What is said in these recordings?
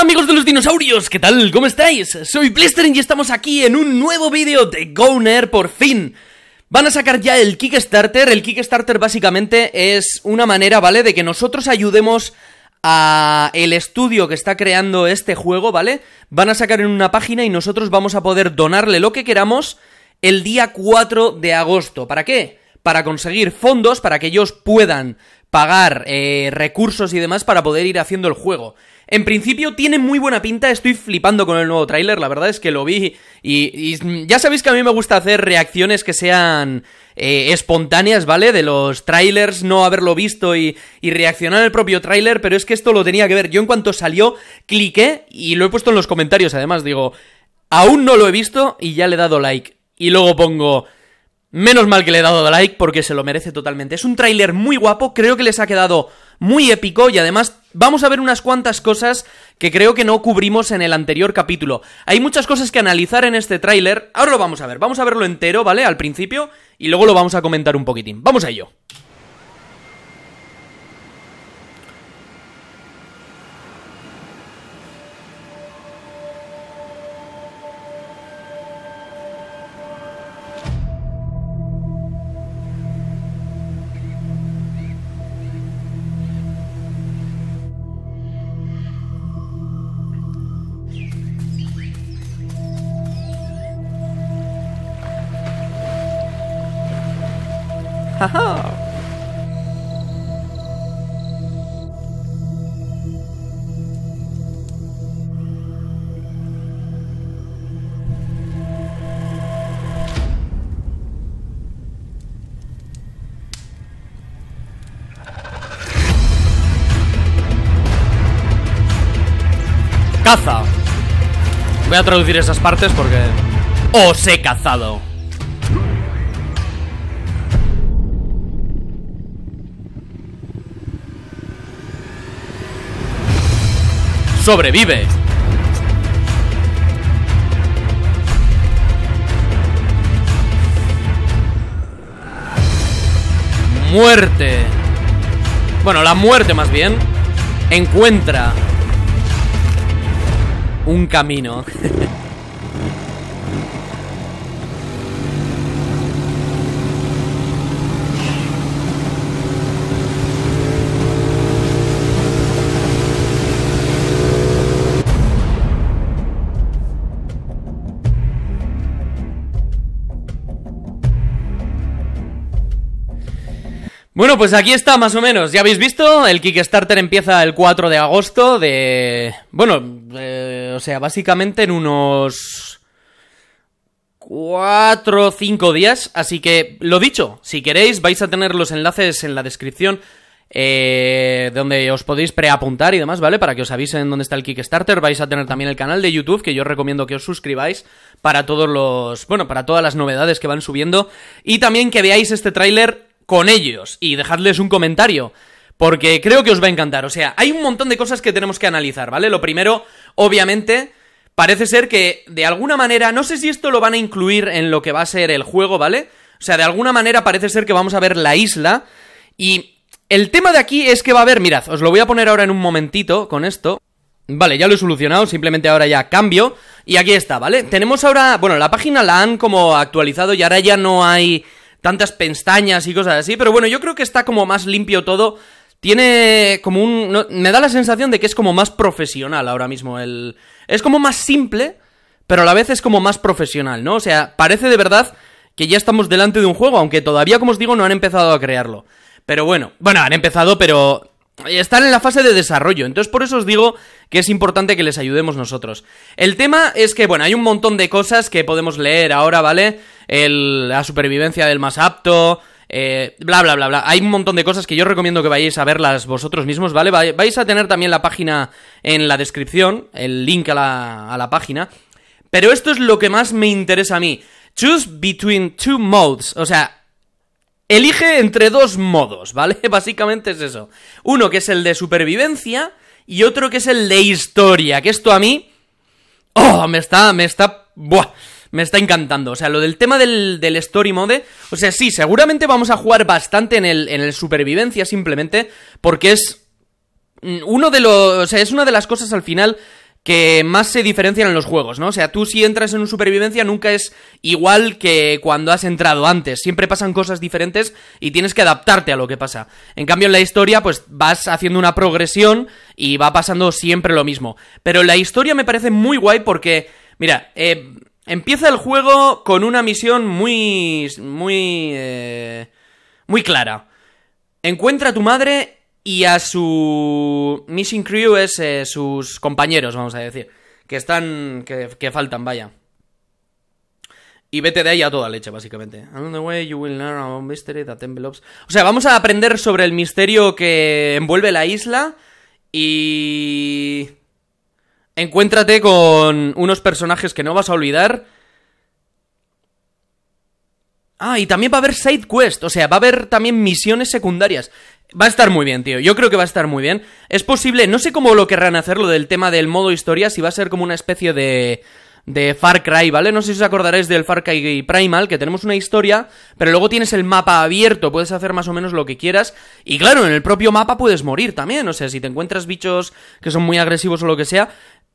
amigos de los dinosaurios, ¿qué tal? ¿Cómo estáis? Soy Blistering y estamos aquí en un nuevo vídeo de Goner, por fin Van a sacar ya el Kickstarter, el Kickstarter básicamente es una manera, ¿vale? De que nosotros ayudemos a el estudio que está creando este juego, ¿vale? Van a sacar en una página y nosotros vamos a poder donarle lo que queramos el día 4 de agosto. ¿Para qué? Para conseguir fondos para que ellos puedan pagar eh, recursos y demás para poder ir haciendo el juego. En principio tiene muy buena pinta, estoy flipando con el nuevo tráiler, la verdad es que lo vi y, mm, ya sabéis que a mí me gusta hacer reacciones que sean eh, espontáneas, ¿vale? De los trailers, no haberlo visto y, y reaccionar al propio tráiler, pero es que esto lo tenía que ver. Yo en cuanto salió, cliqué y lo he puesto en los comentarios, además digo, aún no lo he visto y ya le he dado like. Y luego pongo... Menos mal que le he dado like porque se lo merece totalmente. Es un tráiler muy guapo, creo que les ha quedado muy épico y además vamos a ver unas cuantas cosas que creo que no cubrimos en el anterior capítulo. Hay muchas cosas que analizar en este tráiler, ahora lo vamos a ver, vamos a verlo entero, ¿vale? Al principio y luego lo vamos a comentar un poquitín. Vamos a ello. Caza. Voy a traducir esas partes porque oh, os he cazado. sobrevive. Muerte. Bueno, la muerte más bien. Encuentra un camino. Bueno, pues aquí está más o menos. Ya habéis visto, el Kickstarter empieza el 4 de agosto de... Bueno, eh, o sea, básicamente en unos... 4 o 5 días. Así que, lo dicho, si queréis vais a tener los enlaces en la descripción eh, donde os podéis preapuntar y demás, ¿vale? Para que os avisen dónde está el Kickstarter. Vais a tener también el canal de YouTube, que yo recomiendo que os suscribáis para todos los. Bueno, para todas las novedades que van subiendo. Y también que veáis este tráiler con ellos y dejadles un comentario. Porque creo que os va a encantar. O sea, hay un montón de cosas que tenemos que analizar, ¿vale? Lo primero, obviamente, parece ser que de alguna manera, no sé si esto lo van a incluir en lo que va a ser el juego, ¿vale? O sea, de alguna manera parece ser que vamos a ver la isla y el tema de aquí es que va a haber, mirad, os lo voy a poner ahora en un momentito con esto. Vale, ya lo he solucionado, simplemente ahora ya cambio. Y aquí está, ¿vale? Tenemos ahora, bueno, la página la han como actualizado y ahora ya no hay tantas pestañas y cosas así, pero bueno, yo creo que está como más limpio todo. Tiene como un... me da la sensación de que es como más profesional ahora mismo el... Es como más simple, pero a la vez es como más profesional, ¿no? O sea, parece de verdad que ya estamos delante de un juego, aunque todavía, como os digo, no han empezado a crearlo. Pero bueno, bueno, han empezado, pero están en la fase de desarrollo. Entonces, por eso os digo que es importante que les ayudemos nosotros. El tema es que, bueno, hay un montón de cosas que podemos leer ahora, ¿vale? la supervivencia del más apto. Eh, bla, bla, bla, bla. Hay un montón de cosas que yo recomiendo que vayáis a verlas vosotros mismos, ¿vale? Vais a tener también la página en la descripción, el link a la, a la página. Pero esto es lo que más me interesa a mí. Choose between two modes. O sea, Elige entre dos modos, ¿vale? Básicamente es eso. Uno que es el de supervivencia y otro que es el de historia, que esto a mí... ¡Oh! Me está... me está... ¡Buah! Me está encantando. O sea, lo del tema del, story mode... O sea, sí, seguramente vamos a jugar bastante en el, en el supervivencia simplemente porque es... Mm, uno de los... O sea, es una de las cosas al final que más se diferencian en los juegos, ¿no? O sea, tú si entras en un supervivencia nunca es igual que cuando has entrado antes. Siempre pasan cosas diferentes y tienes que adaptarte a lo que pasa. En cambio, en la historia, pues vas haciendo una progresión y va pasando siempre lo mismo. Pero la historia me parece muy guay porque, mira, eh, empieza el juego con una misión muy... muy... Eh, muy clara. Encuentra a tu madre y a su Missing Crew es eh, sus compañeros, vamos a decir, que están, que, faltan, vaya. Y vete de ahí a toda leche, básicamente. On the way you will learn about mystery that envelopes. O sea, vamos a aprender sobre el misterio que envuelve la isla y... Encuéntrate con unos personajes que no vas a olvidar. Ah, y también va a haber side quest, o sea, va a haber también misiones secundarias Va a estar muy bien, tío. Yo creo que va a estar muy bien. Es posible, no sé cómo lo querrán hacerlo del tema del modo historia, si va a ser como una especie de de Far Cry, ¿vale? No sé si os acordaréis del Far Cry Primal, que tenemos una historia, pero luego tienes el mapa abierto, puedes hacer más o menos lo que quieras, y claro, en el propio mapa puedes morir también, o sea, si te encuentras bichos que son muy agresivos o lo que sea,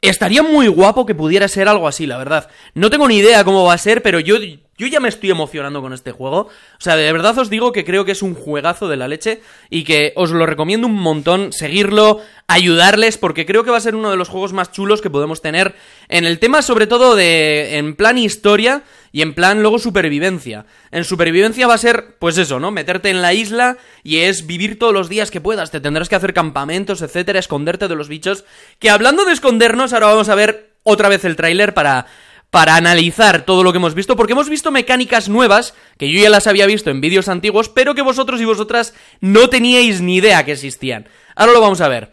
estaría muy guapo que pudiera ser algo así, la verdad. No tengo ni idea cómo va a ser, pero yo yo ya me estoy emocionando con este juego. O sea, de verdad os digo que creo que es un juegazo de la leche y que os lo recomiendo un montón, seguirlo, ayudarles, porque creo que va a ser uno de los juegos más chulos que podemos tener en el tema, sobre todo de en plan historia y en plan luego supervivencia. En supervivencia va a ser, pues eso, ¿no? Meterte en la isla y es vivir todos los días que puedas. Te tendrás que hacer campamentos, etcétera, esconderte de los bichos. Que hablando de escondernos, ahora vamos a ver otra vez el tráiler para para analizar todo lo que hemos visto, porque hemos visto mecánicas nuevas, que yo ya las había visto en vídeos antiguos, pero que vosotros y vosotras no teníais ni idea que existían. Ahora lo vamos a ver.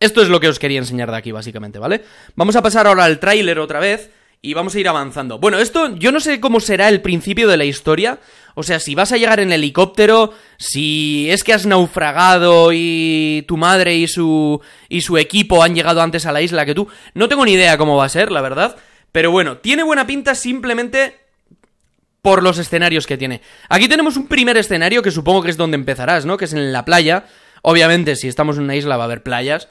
Esto es lo que os quería enseñar de aquí, básicamente, ¿vale? Vamos a pasar ahora al tráiler otra vez y vamos a ir avanzando. Bueno, esto yo no sé cómo será el principio de la historia. O sea, si vas a llegar en helicóptero, si es que has naufragado y tu madre y su y su equipo han llegado antes a la isla que tú, no tengo ni idea cómo va a ser, la verdad. Pero bueno, tiene buena pinta simplemente por los escenarios que tiene. Aquí tenemos un primer escenario que supongo que es donde empezarás, ¿no? Que es en la playa. Obviamente, si estamos en una isla va a haber playas.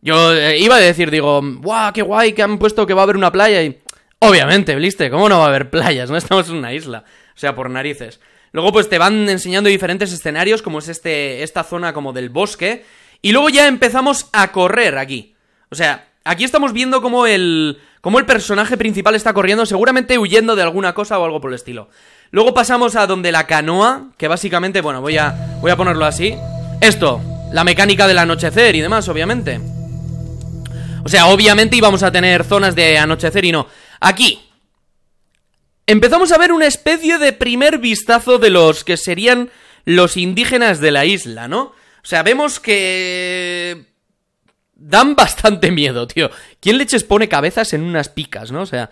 Yo eh, iba a decir, digo, ¡guau, qué guay que han puesto que va a haber una playa! Y obviamente, ¿viste? ¿Cómo no va a haber playas? No estamos en una isla. O sea, por narices. Luego pues te van enseñando diferentes escenarios, como es este, esta zona como del bosque. Y luego ya empezamos a correr aquí. O sea, aquí estamos viendo como el como el personaje principal está corriendo, seguramente huyendo de alguna cosa o algo por el estilo. Luego pasamos a donde la canoa, que básicamente, bueno, voy a, voy a ponerlo así. Esto, la mecánica del anochecer y demás, obviamente. O sea, obviamente íbamos a tener zonas de anochecer y no. Aquí. Empezamos a ver una especie de primer vistazo de los que serían los indígenas de la isla, ¿no? O sea, vemos que dan bastante miedo, tío. ¿Quién leches pone cabezas en unas picas, no? O sea...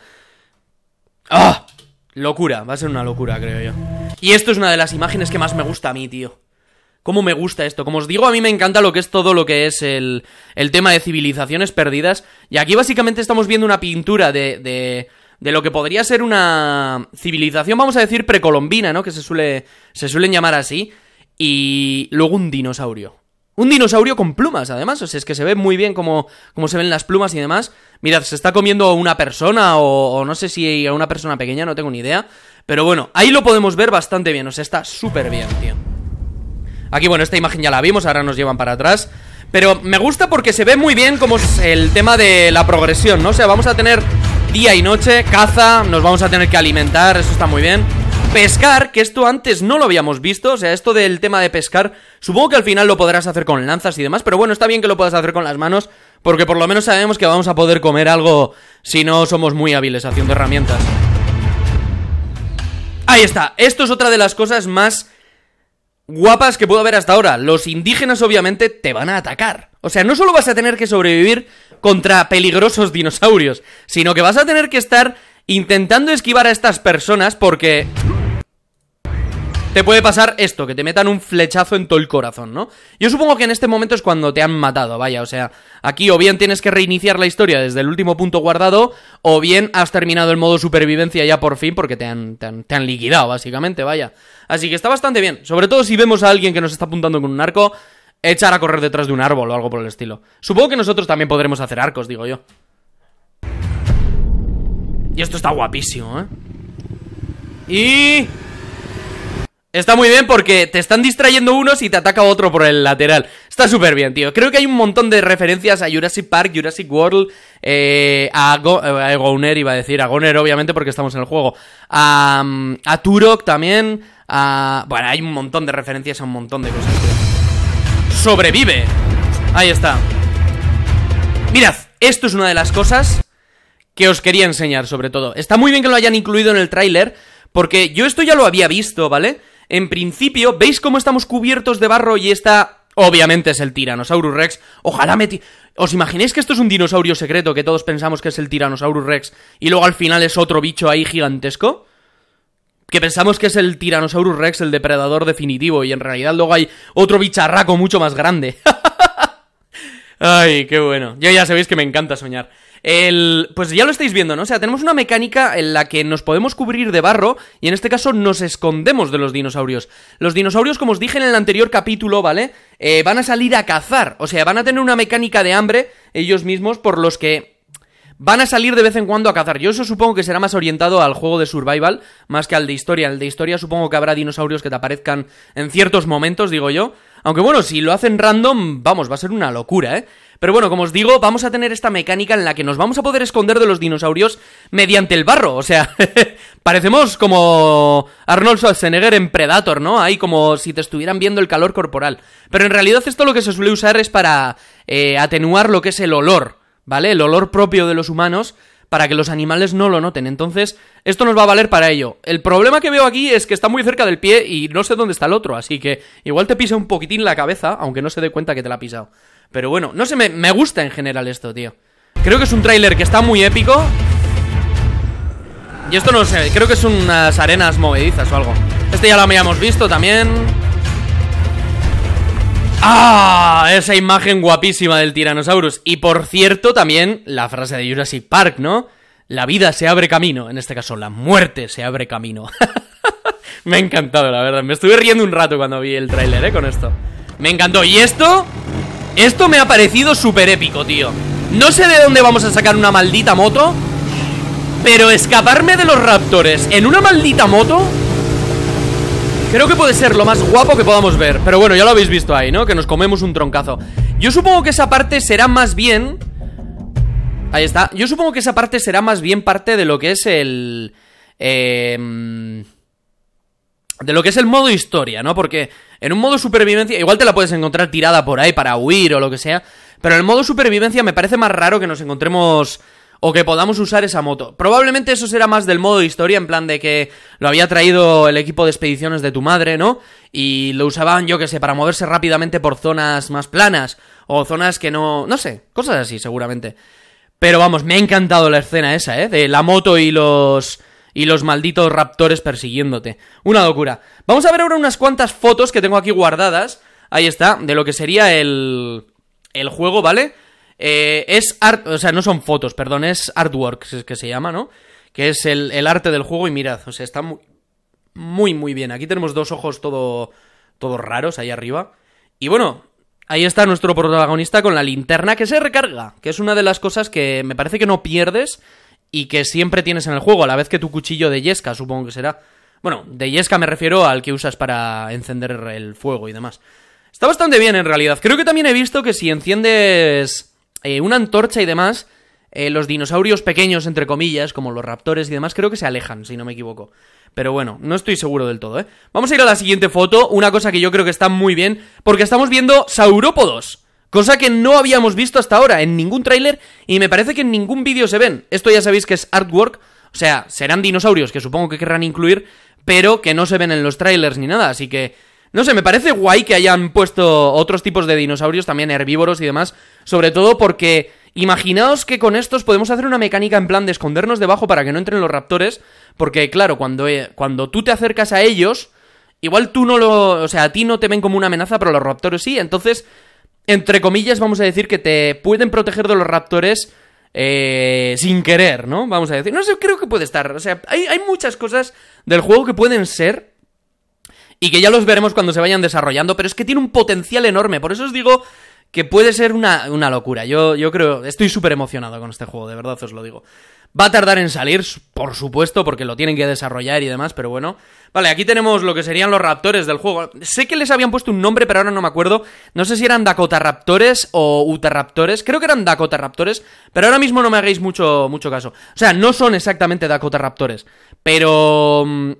¡Ah! Locura, va a ser una locura, creo yo. Y esto es una de las imágenes que más me gusta a mí, tío. ¿Cómo me gusta esto? Como os digo, a mí me encanta lo que es todo lo que es el, tema de civilizaciones perdidas. Y aquí básicamente estamos viendo una pintura de, de, de lo que podría ser una civilización, vamos a decir, precolombina, ¿no? Que se, suele, se suelen llamar así. Y luego un dinosaurio. Un dinosaurio con plumas, además. O sea, es que se ve muy bien como, se ven las plumas y demás. Mirad, se está comiendo una persona o, no sé si a una persona pequeña, no tengo ni idea. Pero bueno, ahí lo podemos ver bastante bien. O sea, está súper bien, tío. Aquí, bueno, esta imagen ya la vimos, ahora nos llevan para atrás. Pero me gusta porque se ve muy bien como es el tema de la progresión, ¿no? O sea, vamos a tener día y noche, caza, nos vamos a tener que alimentar, eso está muy bien. Pescar, que esto antes no lo habíamos visto, o sea, esto del tema de pescar, supongo que al final lo podrás hacer con lanzas y demás, pero bueno, está bien que lo puedas hacer con las manos, porque por lo menos sabemos que vamos a poder comer algo si no somos muy hábiles haciendo herramientas. Ahí está, esto es otra de las cosas más guapas que puedo ver hasta ahora. Los indígenas obviamente te van a atacar. O sea, no solo vas a tener que sobrevivir contra peligrosos dinosaurios, sino que vas a tener que estar intentando esquivar a estas personas porque te puede pasar esto, que te metan un flechazo en todo el corazón, ¿no? Yo supongo que en este momento es cuando te han matado, vaya, o sea, aquí o bien tienes que reiniciar la historia desde el último punto guardado, o bien has terminado el modo supervivencia ya por fin porque te han, te han, liquidado, básicamente, vaya. Así que está bastante bien, sobre todo si vemos a alguien que nos está apuntando con un arco, echar a correr detrás de un árbol o algo por el estilo. Supongo que nosotros también podremos hacer arcos, digo yo. Y esto está guapísimo, ¿eh? Y... Está muy bien porque te están distrayendo unos y te ataca otro por el lateral. Está súper bien, tío. Creo que hay un montón de referencias a Jurassic Park, Jurassic World, eh, eh, a, Goner, iba a decir, a Goner, obviamente, porque estamos en el juego. A, Turok también. Bueno, hay un montón de referencias a un montón de cosas, ¡Sobrevive! Ahí está. Mirad, esto es una de las cosas que os quería enseñar, sobre todo. Está muy bien que lo hayan incluido en el tráiler, porque yo esto ya lo había visto, ¿vale? en principio, ¿veis cómo estamos cubiertos de barro y esta... Obviamente es el Tyrannosaurus Rex. Ojalá me... ¿Os imagináis que esto es un dinosaurio secreto que todos pensamos que es el Tyrannosaurus Rex y luego al final es otro bicho ahí gigantesco? que pensamos que es el Tyrannosaurus Rex, el depredador definitivo, y en realidad luego hay otro bicharraco mucho más grande. Ay, qué bueno. Yo ya sabéis que me encanta soñar. El, pues ya lo estáis viendo, ¿no? O sea, tenemos una mecánica en la que nos podemos cubrir de barro y en este caso nos escondemos de los dinosaurios. Los dinosaurios, como os dije en el anterior capítulo, ¿vale? Eh, van a salir a cazar, o sea, van a tener una mecánica de hambre ellos mismos por los que van a salir de vez en cuando a cazar. Yo eso supongo que será más orientado al juego de survival más que al de historia. El de historia supongo que habrá dinosaurios que te aparezcan en ciertos momentos, digo yo. Aunque bueno, si lo hacen random, vamos, va a ser una locura, ¿eh? Pero bueno, como os digo, vamos a tener esta mecánica en la que nos vamos a poder esconder de los dinosaurios mediante el barro. O sea, parecemos como Arnold Schwarzenegger en Predator, ¿no? Ahí como si te estuvieran viendo el calor corporal. Pero en realidad esto lo que se suele usar es para eh, atenuar lo que es el olor, ¿vale? El olor propio de los humanos para que los animales no lo noten. Entonces, esto nos va a valer para ello. El problema que veo aquí es que está muy cerca del pie y no sé dónde está el otro, así que igual te pisa un poquitín la cabeza, aunque no se dé cuenta que te la ha pisado. Pero bueno, no sé, me, gusta en general esto, tío Creo que es un tráiler que está muy épico Y esto no sé, creo que es unas arenas movedizas o algo Este ya lo habíamos visto también ¡Ah! Esa imagen guapísima del Tyrannosaurus Y por cierto, también la frase de Jurassic Park, ¿no? La vida se abre camino, en este caso la muerte se abre camino Me ha encantado, la verdad Me estuve riendo un rato cuando vi el tráiler, ¿eh? Con esto Me encantó, y esto... Esto me ha parecido súper épico, tío No sé de dónde vamos a sacar una maldita moto Pero escaparme de los raptores en una maldita moto Creo que puede ser lo más guapo que podamos ver Pero bueno, ya lo habéis visto ahí, ¿no? Que nos comemos un troncazo Yo supongo que esa parte será más bien Ahí está Yo supongo que esa parte será más bien parte de lo que es el... Eh de lo que es el modo historia, ¿no? Porque en un modo supervivencia, igual te la puedes encontrar tirada por ahí para huir o lo que sea, pero en el modo supervivencia me parece más raro que nos encontremos o que podamos usar esa moto. Probablemente eso será más del modo historia, en plan de que lo había traído el equipo de expediciones de tu madre, ¿no? Y lo usaban, yo que sé, para moverse rápidamente por zonas más planas o zonas que no... no sé, cosas así seguramente. Pero vamos, me ha encantado la escena esa, ¿eh? De la moto y los y los malditos raptores persiguiéndote. Una locura. Vamos a ver ahora unas cuantas fotos que tengo aquí guardadas. Ahí está, de lo que sería el, el juego, ¿vale? Eh, es art, o sea, no son fotos, perdón, es artwork es que se llama, ¿no? Que es el, arte del juego y mirad, o sea, está muy, muy, muy bien. Aquí tenemos dos ojos todo, todos raros ahí arriba. Y bueno, ahí está nuestro protagonista con la linterna que se recarga, que es una de las cosas que me parece que no pierdes y que siempre tienes en el juego, a la vez que tu cuchillo de yesca, supongo que será. Bueno, de yesca me refiero al que usas para encender el fuego y demás. Está bastante bien en realidad. Creo que también he visto que si enciendes eh, una antorcha y demás, eh, los dinosaurios pequeños, entre comillas, como los raptores y demás, creo que se alejan, si no me equivoco. Pero bueno, no estoy seguro del todo, ¿eh? Vamos a ir a la siguiente foto, una cosa que yo creo que está muy bien, porque estamos viendo saurópodos. Cosa que no habíamos visto hasta ahora en ningún tráiler y me parece que en ningún vídeo se ven. Esto ya sabéis que es artwork, o sea, serán dinosaurios que supongo que querrán incluir, pero que no se ven en los trailers ni nada, así que... No sé, me parece guay que hayan puesto otros tipos de dinosaurios, también herbívoros y demás, sobre todo porque imaginaos que con estos podemos hacer una mecánica en plan de escondernos debajo para que no entren los raptores, porque claro, cuando, eh, cuando tú te acercas a ellos, igual tú no lo... o sea, a ti no te ven como una amenaza, pero los raptores sí, entonces entre comillas, vamos a decir que te pueden proteger de los raptores eh, sin querer, ¿no? Vamos a decir. No sé, creo que puede estar. O sea, hay, hay muchas cosas del juego que pueden ser y que ya los veremos cuando se vayan desarrollando, pero es que tiene un potencial enorme. Por eso os digo que puede ser una, locura. Yo, yo creo, estoy súper emocionado con este juego, de verdad os lo digo. Va a tardar en salir, por supuesto, porque lo tienen que desarrollar y demás, pero bueno. Vale, aquí tenemos lo que serían los raptores del juego. Sé que les habían puesto un nombre, pero ahora no me acuerdo. No sé si eran Dakota Raptores o Utah Raptores. Creo que eran Dakota Raptores, pero ahora mismo no me hagáis mucho, mucho caso. O sea, no son exactamente Dakota Raptores, pero... Mm,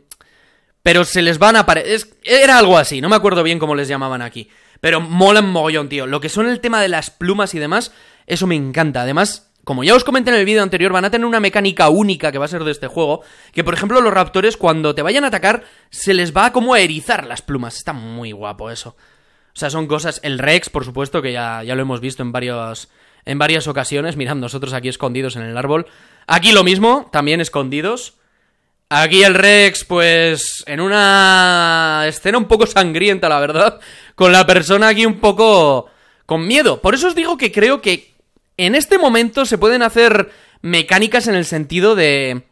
pero se les van a aparecer... Era algo así, no me acuerdo bien cómo les llamaban aquí. Pero molan mogollón, tío. Lo que son el tema de las plumas y demás, eso me encanta. Además, como ya os comenté en el vídeo anterior, van a tener una mecánica única que va a ser de este juego, que por ejemplo los raptores cuando te vayan a atacar se les va como a erizar las plumas. Está muy guapo eso. O sea, son cosas... El Rex, por supuesto, que ya, ya lo hemos visto en varias En varias ocasiones, mirad nosotros aquí escondidos en el árbol. Aquí lo mismo, también escondidos. Aquí el Rex, pues, en una escena un poco sangrienta, la verdad, con la persona aquí un poco con miedo. Por eso os digo que creo que en este momento se pueden hacer mecánicas en el sentido de...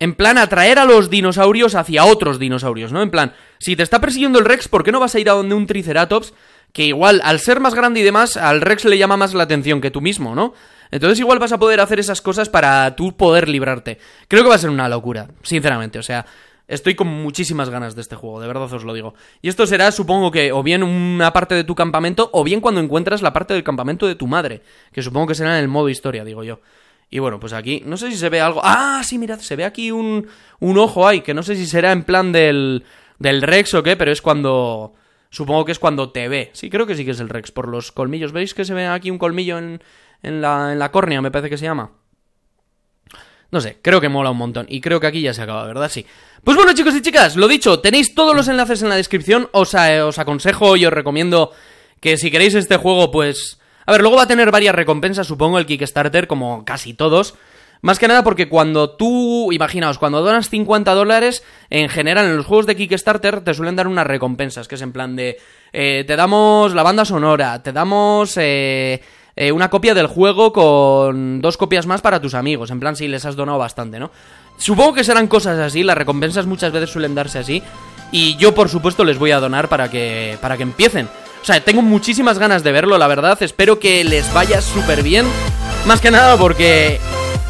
En plan, atraer a los dinosaurios hacia otros dinosaurios, ¿no? En plan, si te está persiguiendo el Rex, ¿por qué no vas a ir a donde un Triceratops? Que igual, al ser más grande y demás, al Rex le llama más la atención que tú mismo, ¿no? Entonces igual vas a poder hacer esas cosas para tú poder librarte. Creo que va a ser una locura, sinceramente. O sea, Estoy con muchísimas ganas de este juego, de verdad os lo digo. Y esto será, supongo que, o bien una parte de tu campamento, o bien cuando encuentras la parte del campamento de tu madre, que supongo que será en el modo historia, digo yo. Y bueno, pues aquí, no sé si se ve algo... Ah, sí, mirad, se ve aquí un, un ojo ahí, que no sé si será en plan del, del Rex o qué, pero es cuando... Supongo que es cuando te ve. Sí, creo que sí que es el Rex, por los colmillos. ¿Veis que se ve aquí un colmillo en, en la, en la córnea, me parece que se llama. No sé, creo que mola un montón. Y creo que aquí ya se acaba, ¿verdad? Sí. Pues bueno, chicos y chicas, lo dicho, tenéis todos los enlaces en la descripción. Os, eh, os aconsejo y os recomiendo que si queréis este juego, pues. A ver, luego va a tener varias recompensas, supongo, el Kickstarter, como casi todos. Más que nada porque cuando tú, imaginaos, cuando donas 50 dólares, en general en los juegos de Kickstarter te suelen dar unas recompensas, que es en plan de, eh, te damos la banda sonora, te damos... Eh, eh, una copia del juego con dos copias más para tus amigos, en plan si les has donado bastante, ¿no? Supongo que serán cosas así, las recompensas muchas veces suelen darse así, y yo por supuesto les voy a donar para que, para que empiecen. O sea, tengo muchísimas ganas de verlo, la verdad, espero que les vaya súper bien, más que nada porque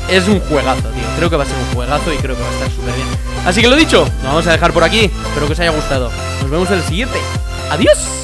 es un juegazo, tío, creo que va a ser un juegazo y creo que va a estar súper bien. Así que lo dicho, lo vamos a dejar por aquí, espero que os haya gustado, nos vemos en el siguiente, adiós.